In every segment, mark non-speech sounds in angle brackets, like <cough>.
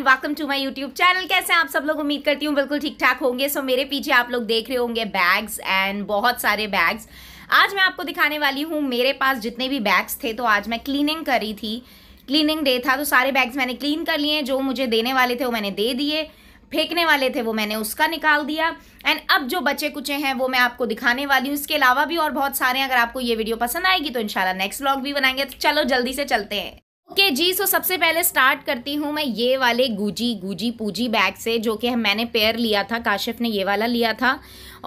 And welcome to my YouTube channel कैसे हैं आप सब लोग उम्मीद करती हूँ बिल्कुल ठीक ठाक होंगे सो so, मेरे पीछे आप लोग देख रहे होंगे बैग्स एंड बहुत सारे बैग्स आज मैं आपको दिखाने वाली हूँ मेरे पास जितने भी बैग्स थे तो आज मैं क्लीनिंग कर रही थी क्लीनिंग डे था तो सारे बैग्स मैंने क्लीन कर लिए जो मुझे देने वाले थे वो मैंने दे दिए फेंकने वाले थे वो मैंने उसका निकाल दिया एंड अब जो बचे कुचे हैं वो मैं आपको दिखाने वाली हूँ इसके अलावा भी और बहुत सारे अगर आपको ये वीडियो पसंद आएगी तो इनशाला नेक्स्ट ब्लॉग भी बनाएंगे तो चलो जल्दी से चलते हैं ओके okay, जी सो सबसे पहले स्टार्ट करती हूँ मैं ये वाले गुजी गुजी पूजी बैग से जो कि मैंने पेयर लिया था काशिफ ने ये वाला लिया था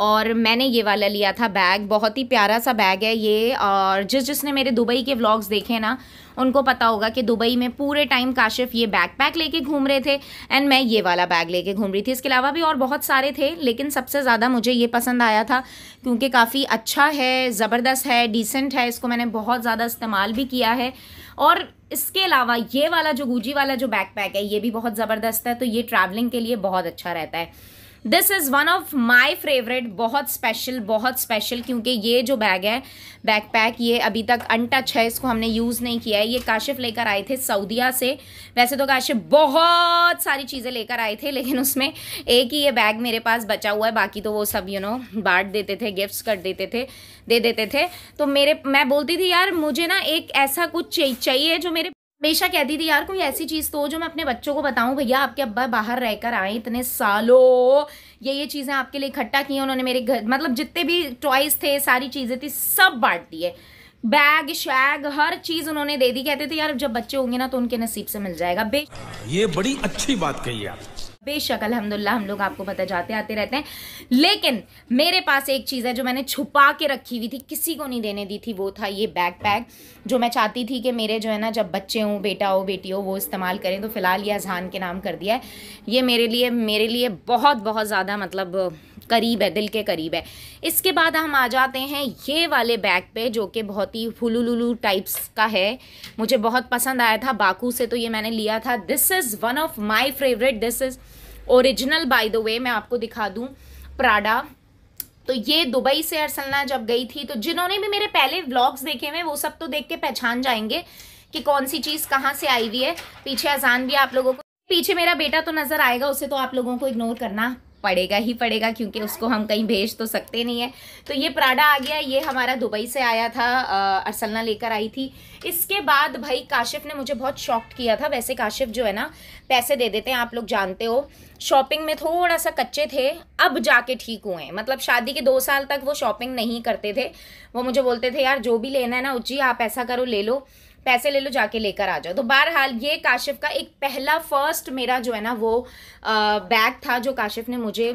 और मैंने ये वाला लिया था बैग बहुत ही प्यारा सा बैग है ये और जिस जिसने मेरे दुबई के व्लॉग्स देखे ना उनको पता होगा कि दुबई में पूरे टाइम काशिफ ये बैग पैक लेके घूम रहे थे एंड मैं ये वाला बैग लेके घूम रही थी इसके अलावा भी और बहुत सारे थे लेकिन सबसे ज़्यादा मुझे ये पसंद आया था क्योंकि काफ़ी अच्छा है ज़बरदस्त है डिसेंट है इसको मैंने बहुत ज़्यादा इस्तेमाल भी किया है और इसके अलावा ये वाला जो गुजी वाला जो बैकपैक है ये भी बहुत ज़बरदस्त है तो ये ट्रैवलिंग के लिए बहुत अच्छा रहता है this is one of my favourite बहुत स्पेशल बहुत स्पेशल क्योंकि ये जो बैग है बैक पैक ये अभी तक अनटच है इसको हमने यूज़ नहीं किया है ये काशिफ लेकर आए थे सऊदिया से वैसे तो काशिफ बहुत सारी चीज़ें लेकर आए थे लेकिन उसमें एक ही ये बैग मेरे पास बचा हुआ है बाकी तो वो सब यू you नो know, बांट देते थे गिफ्ट्स कर देते थे दे देते थे तो मेरे मैं बोलती थी यार मुझे ना एक ऐसा कुछ चाहिए जो मेरे हमेशा कहती थी यार कोई ऐसी चीज़ तो जो मैं अपने बच्चों को बताऊं भैया आपके अब्बा बाहर रहकर आए इतने सालों ये ये चीज़ें आपके लिए इकट्ठा की हैं उन्होंने मेरे घर मतलब जितने भी टॉयज थे सारी चीज़ें थी सब बांट दिए बैग शैग हर चीज़ उन्होंने दे दी कहते थे यार जब बच्चे होंगे ना तो उनके नसीब से मिल जाएगा बे ये बड़ी अच्छी बात कही आप बेशक अलहमदुल्ला हम लोग आपको पता जाते आते रहते हैं लेकिन मेरे पास एक चीज़ है जो मैंने छुपा के रखी हुई थी किसी को नहीं देने दी थी वो था ये बैग पैक जो मैं चाहती थी कि मेरे जो है ना जब बच्चे हों बेटा हो बेटी हो वो इस्तेमाल करें तो फ़िलहाल ये अजहान के नाम कर दिया है ये मेरे लिए मेरे लिए बहुत बहुत ज़्यादा मतलब करीब है दिल के करीब है इसके बाद हम आ जाते हैं ये वाले बैग पे जो कि बहुत ही फुलुलुलु टाइप्स का है मुझे बहुत पसंद आया था बाकू से तो ये मैंने लिया था this is one of my favourite this is original by the way मैं आपको दिखा दूँ प्राडा तो ये दुबई से अरसलना जब गई थी तो जिन्होंने भी मेरे पहले ब्लॉग्स देखे हुए वो सब तो देख के पहचान जाएंगे कि कौन सी चीज़ कहाँ से आई हुई है पीछे अजान भी आप लोगों को पीछे मेरा बेटा तो नज़र आएगा उसे तो आप लोगों को इग्नोर करना पड़ेगा ही पड़ेगा क्योंकि उसको हम कहीं भेज तो सकते नहीं है तो ये प्राडा आ गया ये हमारा दुबई से आया था अरसलना लेकर आई थी इसके बाद भाई काशिफ ने मुझे बहुत शॉक्ड किया था वैसे काशिफ जो है ना पैसे दे देते हैं आप लोग जानते हो शॉपिंग में थोड़ा सा कच्चे थे अब जाके ठीक हुए हैं मतलब शादी के दो साल तक वो शॉपिंग नहीं करते थे वो मुझे बोलते थे यार जो भी लेना है ना उच्ची आप ऐसा करो ले लो पैसे ले लो जाके लेकर आ जाओ तो बहरहाल ये काशिफ का एक पहला फर्स्ट मेरा जो है ना वो बैग था जो काशिफ ने मुझे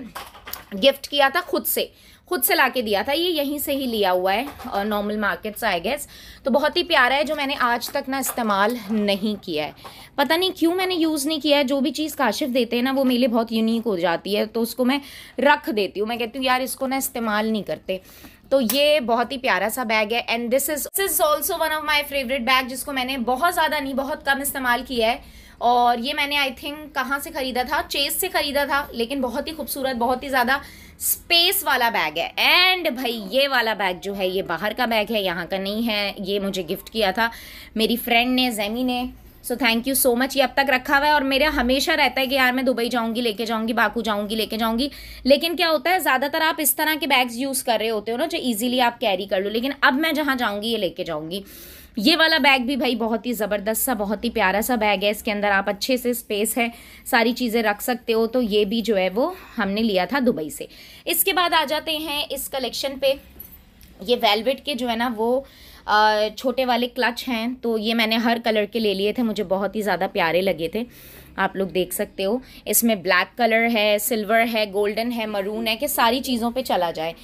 गिफ्ट किया था खुद से खुद से ला के दिया था ये यहीं से ही लिया हुआ है नॉर्मल मार्केट से आई गेस तो बहुत ही प्यारा है जो मैंने आज तक ना इस्तेमाल नहीं किया है पता नहीं क्यों मैंने यूज़ नहीं किया है जो भी चीज़ काशिफ देते हैं ना वो मेरे लिए बहुत यूनिक हो जाती है तो उसको मैं रख देती हूँ मैं कहती हूँ यार इसको ना इस्तेमाल नहीं करते तो ये बहुत ही प्यारा सा बैग है and this is this is also one of my favourite bag जिसको मैंने बहुत ज़्यादा नहीं बहुत कम इस्तेमाल किया है और ये मैंने आई थिंक कहाँ से ख़रीदा था चेज से ख़रीदा था लेकिन बहुत ही खूबसूरत बहुत ही ज़्यादा स्पेस वाला बैग है एंड भाई ये वाला बैग जो है ये बाहर का बैग है यहाँ का नहीं है ये मुझे गिफ्ट किया था मेरी फ्रेंड ने जैमी ने so thank you so much ये अब तक रखा हुआ है और मेरा हमेशा रहता है कि यार मैं दुबई जाऊंगी लेके जाऊंगी बाकू जाऊंगी लेके जाऊंगी लेकिन क्या होता है ज़्यादातर आप इस तरह के बैग्स यूज़ कर रहे होते हो ना जो इजीली आप कैरी कर लो लेकिन अब मैं जहाँ जाऊंगी ये लेके जाऊँगी ये वाला बैग भी भाई बहुत ही ज़बरदस्त सा बहुत ही प्यारा सा बैग है इसके अंदर आप अच्छे से स्पेस है सारी चीज़ें रख सकते हो तो ये भी जो है वो हमने लिया था दुबई से इसके बाद आ जाते हैं इस कलेक्शन पे ये वेलवेट के जो है ना वो छोटे वाले क्लच हैं तो ये मैंने हर कलर के ले लिए थे मुझे बहुत ही ज़्यादा प्यारे लगे थे आप लोग देख सकते हो इसमें ब्लैक कलर है सिल्वर है गोल्डन है मरून है कि सारी चीज़ों पे चला जाए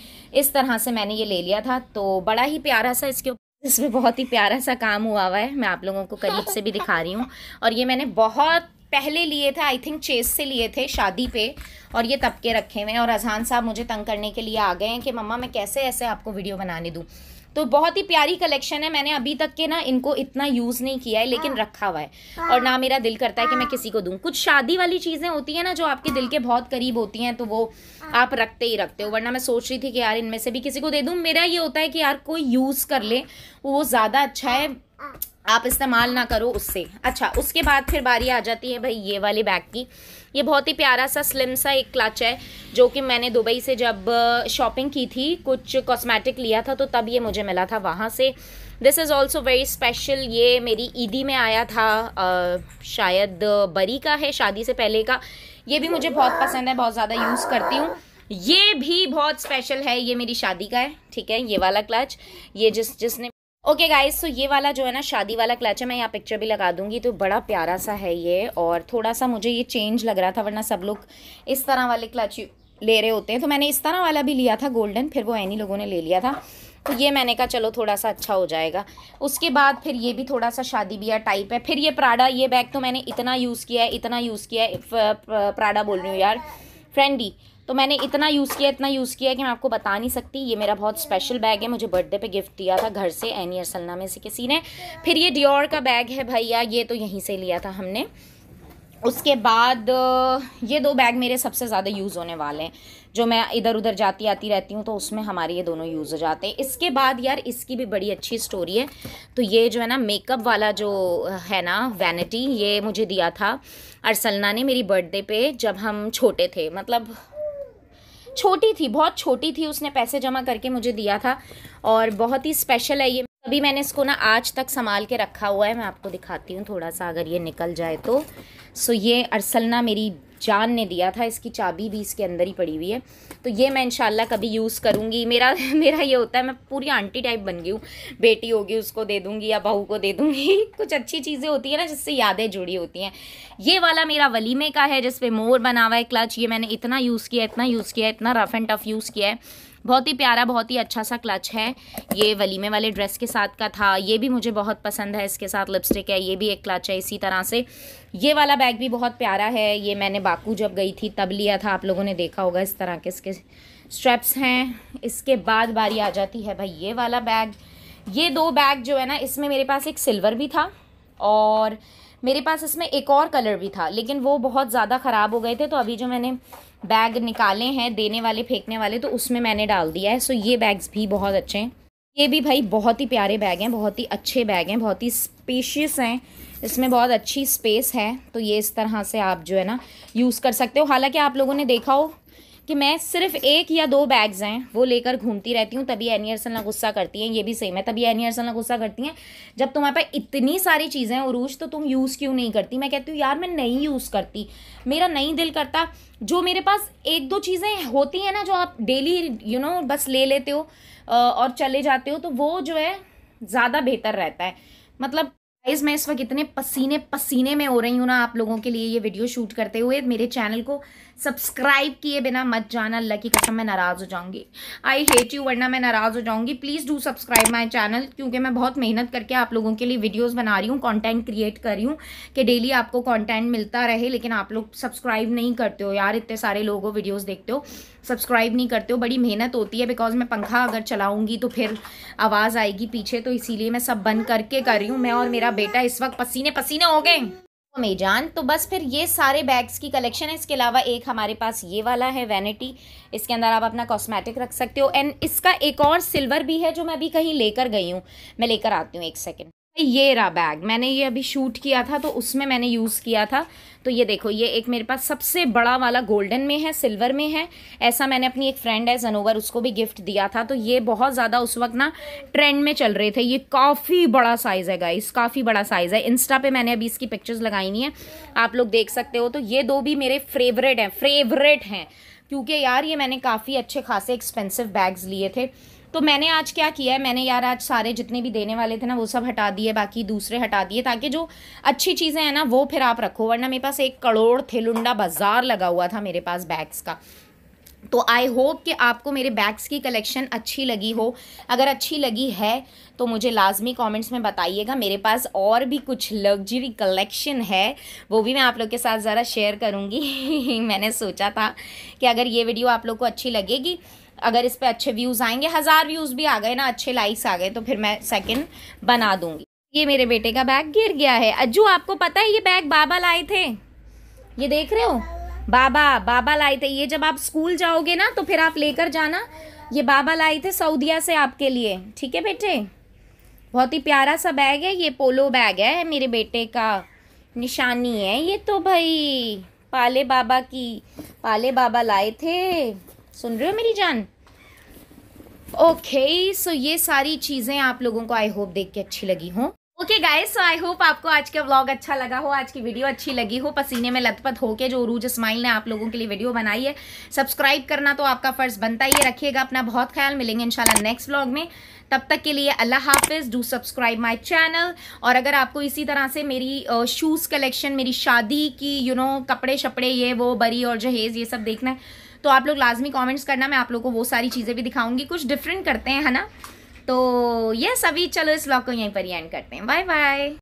इस तरह से मैंने ये ले लिया था तो बड़ा ही प्यारा सा इसके इसमें बहुत ही प्यारा सा काम हुआ हुआ है मैं आप लोगों को करीब से भी दिखा रही हूँ और ये मैंने बहुत पहले लिए थे आई थिंक चेस से लिए थे शादी पे और ये तब के रखे हुए हैं और अजहान साहब मुझे तंग करने के लिए आ गए हैं कि मम्मा मैं कैसे ऐसे आपको वीडियो बनाने दूँ तो बहुत ही प्यारी कलेक्शन है मैंने अभी तक के ना इनको इतना यूज़ नहीं किया है लेकिन हाँ। रखा हुआ है हाँ। और ना मेरा दिल करता है कि मैं हाँ। किसी को दूँ कुछ शादी वाली चीज़ें होती हैं ना जो आपके दिल के बहुत करीब होती हैं तो वो आप रखते ही रखते हो वरना मैं सोच रही थी कि यार इनमें से भी किसी को दे दूँ मेरा ये होता है कि यार कोई यूज़ कर ले वो ज़्यादा अच्छा है आप इस्तेमाल ना करो उससे अच्छा उसके बाद फिर बारी आ जाती है भाई ये वाले बैग की ये बहुत ही प्यारा सा स्लिम सा एक क्लच है जो कि मैंने दुबई से जब शॉपिंग uh, की थी कुछ कॉस्मेटिक लिया था तो तब ये मुझे मिला था वहाँ से this is also very special ये मेरी ईदी में आया था आ, uh, शायद बरी का है शादी से पहले का ये भी मुझे बहुत पसंद है बहुत ज़्यादा यूज़ करती हूँ ये भी बहुत स्पेशल है ये मेरी शादी का है ठीक है ये वाला क्लच ये जिस जिसने ओके गाइस तो ये वाला जो है ना शादी वाला क्लच है मैं यहाँ पिक्चर भी लगा दूंगी तो बड़ा प्यारा सा है ये और थोड़ा सा मुझे ये चेंज लग रहा था वरना सब लोग इस तरह वाले क्लच ले रहे होते हैं तो मैंने इस तरह वाला भी लिया था गोल्डन फिर वो एनी लोगों ने ले लिया था तो ये मैंने कहा चलो थोड़ा सा अच्छा हो जाएगा उसके बाद फिर ये भी थोड़ा सा शादी ब्याह टाइप है फिर ये प्राडा ये बैग तो मैंने इतना यूज़ किया है इतना यूज़ किया है प्राडा बोल रही हूँ यार फ्रेंडी तो मैंने इतना यूज़ किया इतना यूज़ किया कि मैं आपको बता नहीं सकती ये मेरा बहुत स्पेशल बैग है मुझे बर्थडे पे गिफ्ट दिया था घर से एनी अरसलना में से किसी ने फिर ये डियोर का बैग है भैया ये तो यहीं से लिया था हमने उसके बाद ये दो बैग मेरे सबसे ज़्यादा यूज़ होने वाले हैं जो मैं इधर उधर जाती आती रहती हूँ तो उसमें हमारे ये दोनों यूज़ हो जाते हैं इसके बाद यार इसकी भी बड़ी अच्छी स्टोरी है तो ये जो है ना मेकअप वाला जो है ना वैनिटी ये मुझे दिया था अरसलना ने मेरी बर्थडे पे जब हम छोटे थे मतलब छोटी थी बहुत छोटी थी उसने पैसे जमा करके मुझे दिया था और बहुत ही स्पेशल है ये अभी मैंने इसको ना आज तक संभाल के रखा हुआ है मैं आपको दिखाती हूँ थोड़ा सा अगर ये निकल जाए तो सो ये अरसलना मेरी जान ने दिया था इसकी चाबी भी इसके अंदर ही पड़ी हुई है तो ये मैं इनशाला कभी यूज़ करूँगी मेरा <laughs> मेरा ये होता है मैं पूरी आंटी टाइप बन गई हूँ बेटी होगी उसको दे दूँगी या बहू को दे दूँगी <laughs> कुछ अच्छी चीज़ें होती है ना जिससे यादें जुड़ी होती हैं ये वाला मेरा वलीमे का है जिसपे मोर बना हुआ है क्लच ये मैंने इतना यूज़ किया इतना यूज़ किया इतना रफ़ एंड टफ़ यूज़ किया है बहुत ही प्यारा बहुत ही अच्छा सा क्लच है ये वलीमे वाले ड्रेस के साथ का था ये भी मुझे बहुत पसंद है इसके साथ लिपस्टिक है ये भी एक क्लच है इसी तरह से ये वाला बैग भी बहुत प्यारा है ये मैंने बाकू जब गई थी तब लिया था आप लोगों ने देखा होगा इस तरह के इसके स्ट्रेप्स हैं इसके बाद बारी आ जाती है भाई ये वाला बैग ये दो बैग जो है ना इसमें मेरे पास एक सिल्वर भी था और मेरे पास इसमें एक और कलर भी था लेकिन वो बहुत ज़्यादा ख़राब हो गए थे तो अभी जो मैंने बैग निकाले हैं देने वाले फेंकने वाले तो उसमें मैंने डाल दिया है सो ये बैग्स भी बहुत अच्छे हैं ये भी भाई बहुत ही प्यारे बैग हैं बहुत ही अच्छे बैग हैं बहुत ही स्पेशियस हैं इसमें बहुत अच्छी स्पेस है तो ये इस तरह से आप जो है ना यूज़ कर सकते हो हालांकि आप लोगों ने देखा हो कि मैं सिर्फ एक या दो बैग्स हैं वो लेकर घूमती रहती हूँ तभी एनी अरसल ना गुस्सा करती हैं ये भी सेम है तभी एनी अरसल ना गुस्सा करती हैं जब तुम्हारे पास इतनी सारी चीज़ें हैं उरूज तो तुम यूज़ क्यों नहीं करती मैं कहती हूँ यार मैं नहीं यूज़ करती मेरा नहीं दिल करता जो मेरे पास एक दो चीज़ें होती हैं ना जो आप डेली यू नो बस ले लेते हो और चले जाते हो तो वो जो है ज़्यादा बेहतर रहता है मतलब गाइज मैं इस वक्त इतने पसीने पसीने में हो रही हूँ ना आप लोगों के लिए ये वीडियो शूट करते हुए मेरे चैनल को सब्सक्राइब किए बिना मत जाना अल्लाह की कसम मैं नाराज़ हो जाऊँगी आई हेट यू वरना मैं नाराज़ हो जाऊँगी please do subscribe my channel क्योंकि मैं बहुत मेहनत करके आप लोगों के लिए वीडियोज़ बना रही हूँ कॉन्टेंट क्रिएट कर रही हूँ कि डेली आपको कॉन्टेंट मिलता रहे लेकिन आप लोग सब्सक्राइब नहीं करते हो यार इतने सारे लोगों वीडियोज़ देखते हो सब्सक्राइब नहीं करते हो बड़ी मेहनत होती है बिकॉज मैं पंखा अगर चलाऊँगी तो फिर आवाज़ आएगी पीछे तो इसीलिए मैं सब बंद करके कर रही हूँ मैं और मेरा बेटा इस वक्त पसीने पसीने हो गए तो मेजान तो बस फिर ये सारे बैग्स की कलेक्शन है इसके अलावा एक हमारे पास ये वाला है वैनिटी इसके अंदर आप अपना कॉस्मेटिक रख सकते हो एंड इसका एक और सिल्वर भी है जो मैं अभी कहीं लेकर गई हूँ मैं लेकर आती हूँ एक सेकेंड ये रहा बैग मैंने ये अभी शूट किया था तो उसमें मैंने यूज़ किया था तो ये देखो ये एक मेरे पास सबसे बड़ा वाला गोल्डन में है सिल्वर में है ऐसा मैंने अपनी एक फ्रेंड है जनोवर उसको भी गिफ्ट दिया था तो ये बहुत ज़्यादा उस वक्त ना ट्रेंड में चल रहे थे ये काफ़ी बड़ा साइज़ है गाइस काफ़ी बड़ा साइज़ है इंस्टा पे मैंने अभी इसकी पिक्चर्स लगाई नहीं है आप लोग देख सकते हो तो ये दो भी मेरे फेवरेट हैं फेवरेट हैं क्योंकि यार ये मैंने काफ़ी अच्छे खासे एक्सपेंसिव बैग्स लिए थे तो मैंने आज क्या किया है मैंने यार आज सारे जितने भी देने वाले थे ना वो सब हटा दिए बाकी दूसरे हटा दिए ताकि जो अच्छी चीज़ें हैं ना वो फिर आप रखो वरना मेरे पास एक करोड़ थिलुंडा बाजार लगा हुआ था मेरे पास बैग्स का तो आई होप कि आपको मेरे बैग्स की कलेक्शन अच्छी लगी हो अगर अच्छी लगी है तो मुझे लाजमी कमेंट्स में बताइएगा मेरे पास और भी कुछ लग्जरी कलेक्शन है वो भी मैं आप लोग के साथ ज़रा शेयर करूँगी <laughs> मैंने सोचा था कि अगर ये वीडियो आप लोग को अच्छी लगेगी अगर इस पर अच्छे व्यूज़ आएंगे हज़ार व्यूज़ भी आ गए ना अच्छे लाइक्स आ गए तो फिर मैं सेकेंड बना दूँगी ये मेरे बेटे का बैग गिर गया है अज्जू आपको पता है ये बैग बाबा लाए थे ये देख रहे हो बाबा बाबा लाए थे ये जब आप स्कूल जाओगे ना तो फिर आप लेकर जाना ये बाबा लाए थे सऊदिया से आपके लिए ठीक है बेटे बहुत ही प्यारा सा बैग है ये पोलो बैग है मेरे बेटे का निशानी है ये तो भाई पाले बाबा की पाले बाबा लाए थे सुन रहे हो मेरी जान ओके okay, सो so ये सारी चीज़ें आप लोगों को आई होप देख के अच्छी लगी हो okay guys so I hope आपको आज का व्लॉग अच्छा लगा हो आज की वीडियो अच्छी लगी हो पसीने में लतपत होके जो रूज स्माइल ने आप लोगों के लिए वीडियो बनाई है सब्सक्राइब करना तो आपका फ़र्ज़ बनता ही रखिएगा अपना बहुत ख्याल मिलेंगे इंशाल्लाह नेक्स्ट व्लॉग में तब तक के लिए अल्लाह हाफिज़ डू सब्सक्राइब माई चैनल और अगर आपको इसी तरह से मेरी शूज़ कलेक्शन मेरी शादी की यू you नो know, कपड़े शपड़े ये वो बरी और जहेज़ ये सब देखना है तो आप लोग लाजमी कॉमेंट्स करना मैं आप लोग को वो सारी चीज़ें भी दिखाऊंगी कुछ डिफरेंट करते हैं है ना तो यस अभी चलो इस ब्लॉग को यहीं पर ही एंड करते हैं बाय बाय